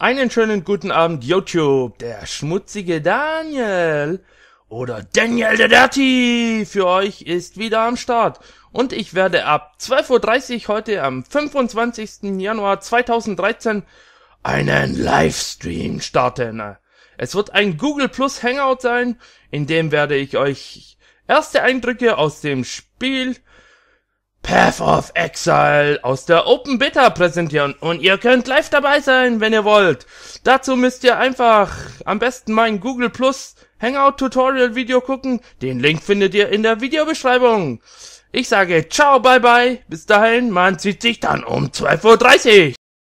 Einen schönen guten Abend, YouTube, der schmutzige Daniel oder Daniel the Dirty für euch ist wieder am Start. Und ich werde ab 12.30 Uhr heute am 25. Januar 2013 einen Livestream starten. Es wird ein Google Plus Hangout sein, in dem werde ich euch erste Eindrücke aus dem Spiel Path of Exile aus der Open Beta präsentieren und ihr könnt live dabei sein, wenn ihr wollt. Dazu müsst ihr einfach am besten mein Google Plus Hangout Tutorial Video gucken. Den Link findet ihr in der Videobeschreibung. Ich sage ciao, bye bye. Bis dahin, man sieht sich dann um 12.30 Uhr.